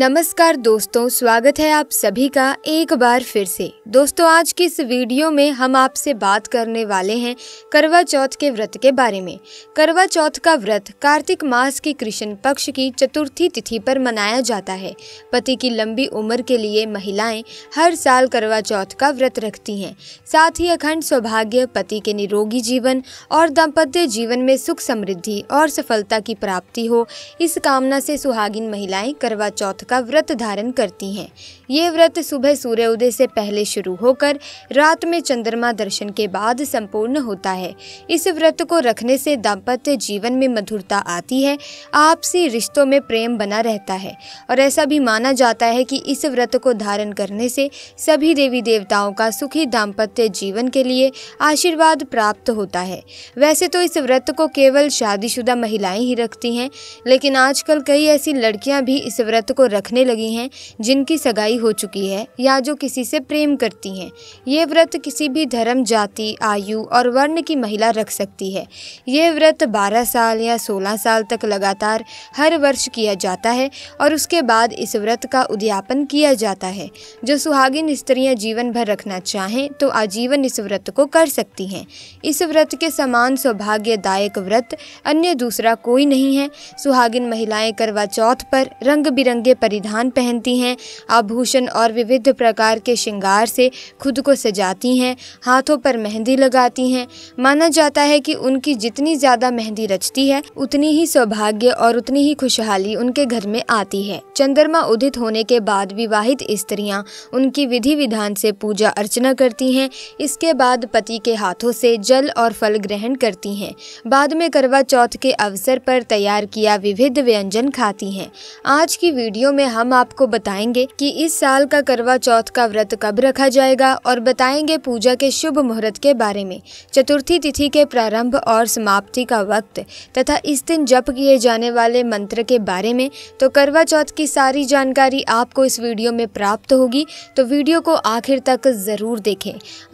नमस्कार दोस्तों स्वागत है आप सभी का एक बार फिर से दोस्तों आज की इस वीडियो में हम आपसे बात करने वाले हैं करवा चौथ के व्रत के बारे में करवा चौथ का व्रत कार्तिक मास की कृष्ण पक्ष की चतुर्थी तिथि पर मनाया जाता है पति की लंबी उम्र के लिए महिलाएं हर साल करवा चौथ का व्रत रखती हैं साथ ही अखंड सौभाग्य पति के निरोगी जीवन और दाम्पत्य जीवन में सुख समृद्धि और सफलता की प्राप्ति हो इस कामना से सुहागिन महिलाएँ करवा चौथ का व्रत धारण करती हैं ये व्रत सुबह सूर्योदय से पहले शुरू होकर रात में चंद्रमा दर्शन के बाद संपूर्ण होता है इस व्रत को रखने से दाम्पत्य जीवन में मधुरता आती है आपसी रिश्तों में प्रेम बना रहता है और ऐसा भी माना जाता है कि इस व्रत को धारण करने से सभी देवी देवताओं का सुखी दाम्पत्य जीवन के लिए आशीर्वाद प्राप्त होता है वैसे तो इस व्रत को केवल शादीशुदा महिलाएं ही रखती हैं लेकिन आजकल कई ऐसी लड़कियां भी इस व्रत को रखने लगी हैं जिनकी सगाई हो चुकी है या जो किसी से प्रेम करती हैं ये व्रत किसी भी धर्म जाति आयु और वर्ण की महिला रख सकती है ये व्रत 12 साल या 16 साल तक लगातार हर वर्ष किया जाता है और उसके बाद इस व्रत का उद्यापन किया जाता है जो सुहागिन स्त्रियां जीवन भर रखना चाहें तो आजीवन इस व्रत को कर सकती हैं इस व्रत के समान सौभाग्यदायक व्रत अन्य दूसरा कोई नहीं है सुहागिन महिलाएं करवा चौथ पर रंग बिरंगे परिधान पहनती हैं आभूषण आभूषण और विविध प्रकार के श्रृंगार से खुद को सजाती हैं हाथों पर मेहंदी लगाती हैं माना जाता है कि उनकी जितनी ज़्यादा मेहंदी रचती है उतनी ही सौभाग्य और उतनी ही खुशहाली उनके घर में आती है चंद्रमा उदित होने के बाद विवाहित स्त्रियाँ उनकी विधि विधान से पूजा अर्चना करती हैं इसके बाद पति के हाथों से जल और फल ग्रहण करती हैं बाद में करवा चौथ के अवसर पर तैयार किया विविध व्यंजन खाती हैं आज की वीडियो में हम आपको बताएंगे कि इस साल का करवा चौथ का व्रत कब रखा जाएगा और बताएंगे पूजा के शुभ मुहूर्त के बारे में चतुर्थी तिथि के प्रारंभ और समाप्ति का वक्त तथा इस दिन जप किए जाने वाले मंत्र के बारे में तो करवा चौथ की सारी जानकारी आपको इस वीडियो में प्राप्त होगी तो वीडियो को आखिर तक ज़रूर देखें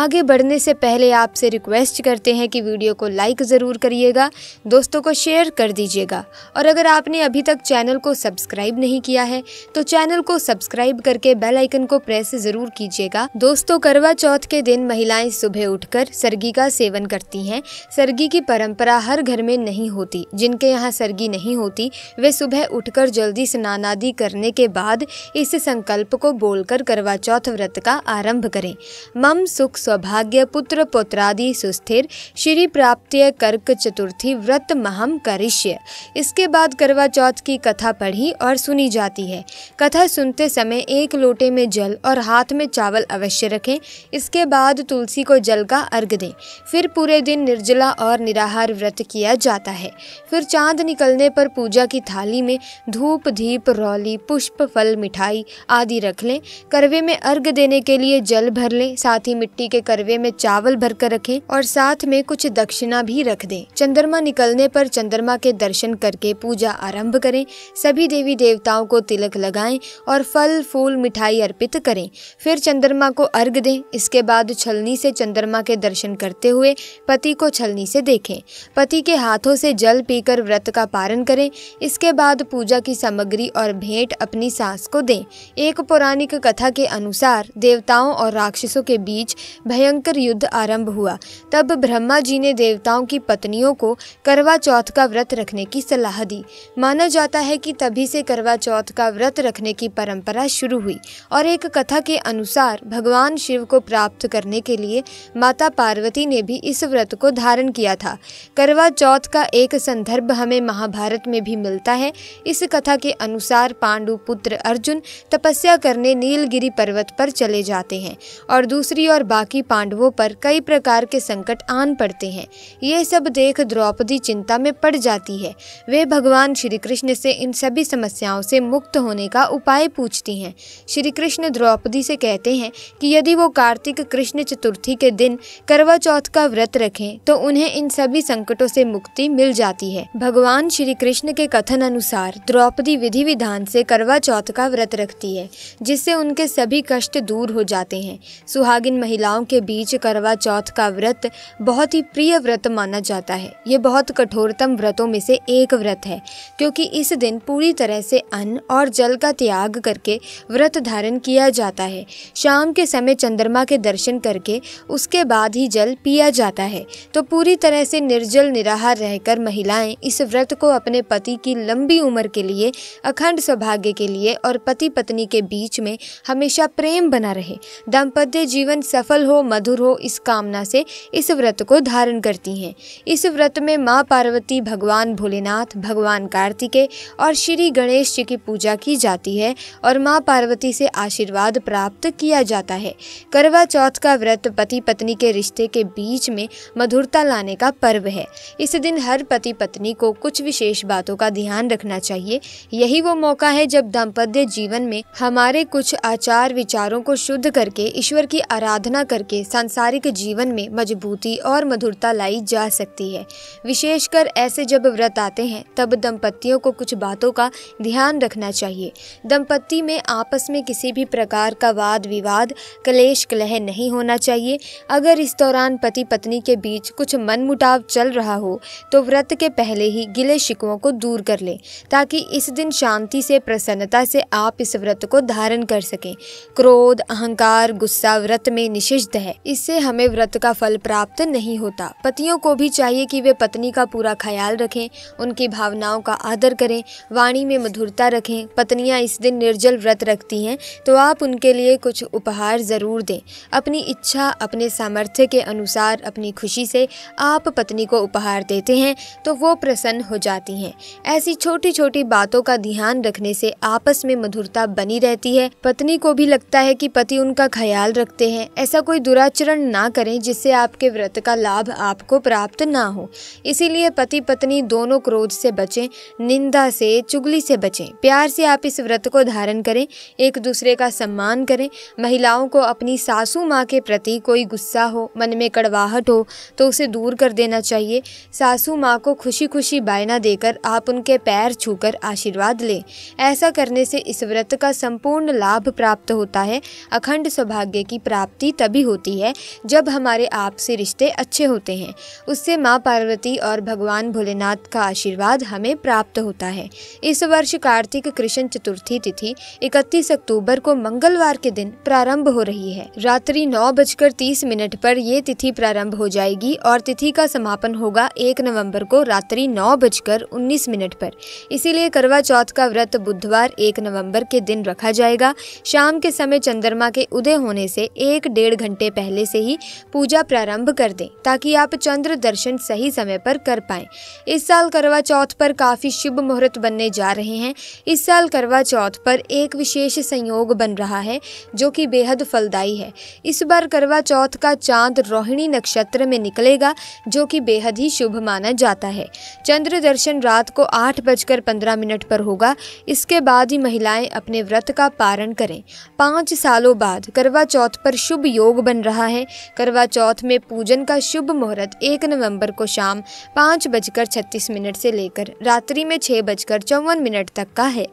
आगे बढ़ने से पहले आपसे रिक्वेस्ट करते हैं कि वीडियो को लाइक ज़रूर करिएगा दोस्तों को शेयर कर दीजिएगा और अगर आपने अभी तक चैनल को सब्सक्राइब नहीं किया है तो चैनल को सब्सक्राइब करके के बेल आइकन को प्रेस जरूर कीजिएगा दोस्तों करवा चौथ के दिन महिलाएं सुबह उठकर सरगी का सेवन करती हैं सरगी की परंपरा हर घर में नहीं होती जिनके यहाँ सरगी नहीं होती वे सुबह उठकर जल्दी स्नान आदि करने के बाद इस संकल्प को बोलकर करवा चौथ व्रत का आरम्भ करें मम सुख सौभाग्य पुत्र पोत्रादि सुस्थिर श्री प्राप्त कर्क चतुर्थी व्रत महम करिष्य इसके बाद करवा चौथ की कथा पढ़ी और सुनी जाती है कथा सुनते समय एक एक लोटे में जल और हाथ में चावल अवश्य रखें इसके बाद तुलसी को जल का अर्घ दें फिर पूरे दिन निर्जला और निराहार व्रत किया जाता है फिर चांद निकलने पर पूजा की थाली में धूप धीप रौली पुष्प फल मिठाई आदि रख लें करवे में अर्घ देने के लिए जल भर लें साथ ही मिट्टी के करवे में चावल भर कर रखें और साथ में कुछ दक्षिणा भी रख दें चंद्रमा निकलने पर चंद्रमा के दर्शन करके पूजा आरंभ करें सभी देवी देवताओं को तिलक लगाएं और फल फूल फूल मिठाई अर्पित करें फिर चंद्रमा को अर्घ दें इसके बाद छलनी से चंद्रमा के दर्शन करते हुए पति को छलनी से देखें पति के हाथों से जल पीकर व्रत का पारण करें इसके बाद पूजा की सामग्री और भेंट अपनी सास को दें एक पौराणिक कथा के अनुसार देवताओं और राक्षसों के बीच भयंकर युद्ध आरंभ हुआ तब ब्रह्मा जी ने देवताओं की पत्नियों को करवा चौथ का व्रत रखने की सलाह दी माना जाता है कि तभी से करवा चौथ का व्रत रखने की परंपरा शुरू हुई और एक कथा के अनुसार भगवान शिव को प्राप्त करने के लिए माता पार्वती ने भी इस व्रत को धारण किया था करवा चौथ का एक संदर्भ हमें महाभारत में भी मिलता है इस कथा के अनुसार पांडु पुत्र अर्जुन तपस्या करने नीलगिरी पर्वत पर चले जाते हैं और दूसरी और बाकी पांडवों पर कई प्रकार के संकट आन पड़ते हैं ये सब देख द्रौपदी चिंता में पड़ जाती है वे भगवान श्री कृष्ण से इन सभी समस्याओं से मुक्त होने का उपाय पूछती हैं श्री कृष्ण द्रौपदी से कहते हैं कि यदि वो कार्तिक कृष्ण चतुर्थी के दिन करवा चौथ का व्रत रखें तो उन्हें इन सभी संकटों से मुक्ति मिल जाती है भगवान श्री कृष्ण के कथन अनुसार द्रौपदी विधि विधान से करवा चौथ का व्रत रखती है जिससे उनके सभी कष्ट दूर हो जाते हैं सुहागिन महिलाओं के बीच करवा चौथ का व्रत बहुत ही प्रिय व्रत माना जाता है ये बहुत कठोरतम व्रतों में से एक व्रत है क्योंकि इस दिन पूरी तरह से अन्न और जल का त्याग करके व्रत व्रत धारण किया जाता है शाम के समय चंद्रमा के दर्शन करके उसके बाद ही जल पिया जाता है तो पूरी तरह से निर्जल निराहार रहकर महिलाएं इस व्रत को अपने पति की लंबी उम्र के लिए अखंड सौभाग्य के लिए और पति पत्नी के बीच में हमेशा प्रेम बना रहे दाम्पत्य जीवन सफल हो मधुर हो इस कामना से इस व्रत को धारण करती हैं इस व्रत में माँ पार्वती भगवान भोलेनाथ भगवान कार्तिकेय और श्री गणेश जी की पूजा की जाती है और माँ पार्वती भगवती से आशीर्वाद प्राप्त किया जाता है करवा चौथ का व्रत पति पत्नी के रिश्ते के बीच में मधुरता लाने का पर्व है इस दिन हर पति पत्नी को कुछ विशेष बातों का ध्यान रखना चाहिए यही वो मौका है जब दाम्पत्य जीवन में हमारे कुछ आचार विचारों को शुद्ध करके ईश्वर की आराधना करके सांसारिक जीवन में मजबूती और मधुरता लाई जा सकती है विशेषकर ऐसे जब व्रत आते हैं तब दंपतियों को कुछ बातों का ध्यान रखना चाहिए दंपति में आपस आपस में किसी भी प्रकार का वाद विवाद कलेश कलह नहीं होना चाहिए अगर इस दौरान पति पत्नी के बीच कुछ मनमुटाव चल रहा हो तो व्रत के पहले ही गिले शिकुओं को दूर कर लें ताकि इस दिन शांति से प्रसन्नता से आप इस व्रत को धारण कर सकें क्रोध अहंकार गुस्सा व्रत में निषिद्ध है इससे हमें व्रत का फल प्राप्त नहीं होता पतियों को भी चाहिए कि वे पत्नी का पूरा ख्याल रखें उनकी भावनाओं का आदर करें वाणी में मधुरता रखें पत्नियां इस दिन निर्जल व्रत रखती चाहती हैं तो आप उनके लिए कुछ उपहार ज़रूर दें अपनी इच्छा अपने सामर्थ्य के अनुसार अपनी खुशी से आप पत्नी को उपहार देते हैं तो वो प्रसन्न हो जाती हैं ऐसी छोटी छोटी बातों का ध्यान रखने से आपस में मधुरता बनी रहती है पत्नी को भी लगता है कि पति उनका ख्याल रखते हैं ऐसा कोई दुराचरण ना करें जिससे आपके व्रत का लाभ आपको प्राप्त ना हो इसीलिए पति पत्नी दोनों क्रोध से बचें निंदा से चुगली से बचें प्यार से आप इस व्रत को धारण करें एक दूसरे का सम्मान करें महिलाओं को अपनी सासू माँ के प्रति कोई गुस्सा हो मन में कड़वाहट हो तो उसे दूर कर देना चाहिए सासू माँ को खुशी खुशी बायना देकर आप उनके पैर छूकर आशीर्वाद लें ऐसा करने से इस व्रत का संपूर्ण लाभ प्राप्त होता है अखंड सौभाग्य की प्राप्ति तभी होती है जब हमारे आपसे रिश्ते अच्छे होते हैं उससे माँ पार्वती और भगवान भोलेनाथ का आशीर्वाद हमें प्राप्त होता है इस वर्ष कार्तिक कृष्ण चतुर्थी तिथि इकतीस 26 अक्टूबर को मंगलवार के दिन प्रारंभ हो रही है रात्रि नौ बजकर तीस मिनट पर ये तिथि प्रारंभ हो जाएगी और तिथि का समापन होगा एक नवंबर को रात्रि नौ बजकर उन्नीस मिनट पर इसीलिए करवा चौथ का व्रत बुधवार एक नवंबर के दिन रखा जाएगा शाम के समय चंद्रमा के उदय होने से एक डेढ़ घंटे पहले से ही पूजा प्रारंभ कर दें ताकि आप चंद्र दर्शन सही समय पर कर पाए इस साल करवा चौथ पर काफ़ी शुभ मुहूर्त बनने जा रहे हैं इस साल करवा चौथ पर एक विशेष विशेष संयोग बन रहा है जो कि बेहद फलदायी है इस बार करवा चौथ का चांद रोहिणी नक्षत्र में निकलेगा जो कि बेहद ही शुभ माना जाता है चंद्र दर्शन रात को आठ बजकर पंद्रह मिनट पर होगा इसके बाद ही महिलाएं अपने व्रत का पारण करें पाँच सालों बाद करवा चौथ पर शुभ योग बन रहा है करवा चौथ में पूजन का शुभ मुहूर्त एक नवंबर को शाम पाँच बजकर छत्तीस मिनट से लेकर रात्रि में छः बजकर चौवन मिनट तक का है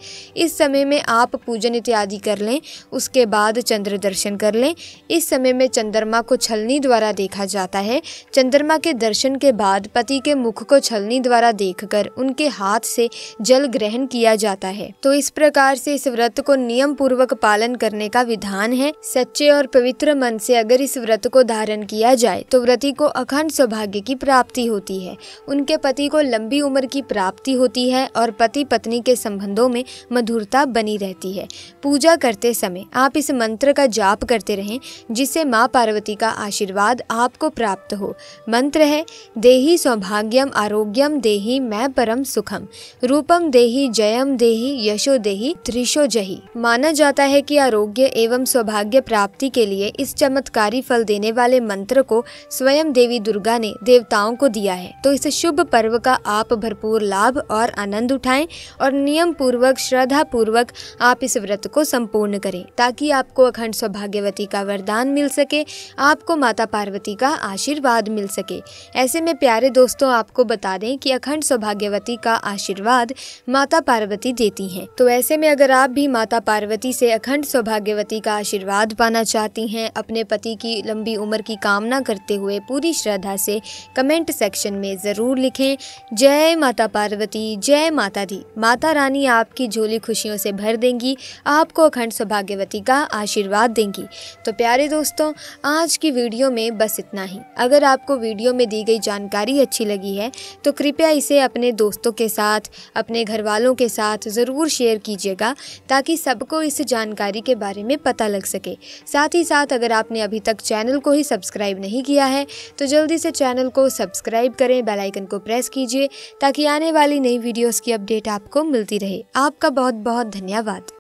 इस समय में आप पूजन इत्यादि इत्यादि कर लें उसके बाद चंद्र दर्शन कर लें इस समय में चंद्रमा को छलनी द्वारा देखा जाता है चंद्रमा के दर्शन के बाद पति के मुख को छलनी द्वारा देखकर उनके हाथ से जल ग्रहण किया जाता है तो इस प्रकार से इस व्रत को नियम पूर्वक पालन करने का विधान है सच्चे और पवित्र मन से अगर इस व्रत को धारण किया जाए तो व्रती को अखंड सौभाग्य की प्राप्ति होती है उनके पति को लंबी उम्र की प्राप्ति होती है और पति पत्नी के संबंधों में मधुरता बनी रहती है पूजा करते समय आप इस मंत्र का जाप करते रहें जिससे माँ पार्वती का आशीर्वाद आपको प्राप्त हो मंत्र है देही सौभाग्यम आरोग्यम देही मैं परम सुखम रूपम देही जयम देही यशो देही त्रिशो जही माना जाता है कि आरोग्य एवं सौभाग्य प्राप्ति के लिए इस चमत्कारी फल देने वाले मंत्र को स्वयं देवी दुर्गा ने देवताओं को दिया है तो इस शुभ पर्व का आप भरपूर लाभ और आनंद उठाएं और नियम पूर्वक श्रद्धा पूर्वक आप इस व्रत को संपूर्ण करें ताकि आपको अखंड सौभाग्यवती का वरदान मिल सके आपको माता पार्वती का आशीर्वाद मिल सके ऐसे में प्यारे दोस्तों आपको बता दें कि अखंड सौभाग्यवती का आशीर्वाद माता पार्वती देती हैं तो ऐसे में अगर आप भी माता पार्वती से अखंड सौभाग्यवती का आशीर्वाद पाना चाहती हैं अपने पति की लंबी उम्र की कामना करते हुए पूरी श्रद्धा से कमेंट सेक्शन में ज़रूर लिखें जय माता पार्वती जय माता दी माता रानी आपकी झोली खुशियों से भर देंगी आप आपको अखंड सौभाग्यवती का आशीर्वाद देंगी तो प्यारे दोस्तों आज की वीडियो में बस इतना ही अगर आपको वीडियो में दी गई जानकारी अच्छी लगी है तो कृपया इसे अपने दोस्तों के साथ अपने घर वालों के साथ ज़रूर शेयर कीजिएगा ताकि सबको इस जानकारी के बारे में पता लग सके साथ ही साथ अगर आपने अभी तक चैनल को ही सब्सक्राइब नहीं किया है तो जल्दी से चैनल को सब्सक्राइब करें बेल आइकन को प्रेस कीजिए ताकि आने वाली नई वीडियोस की अपडेट आपको मिलती रहे आपका बहुत बहुत धन्यवाद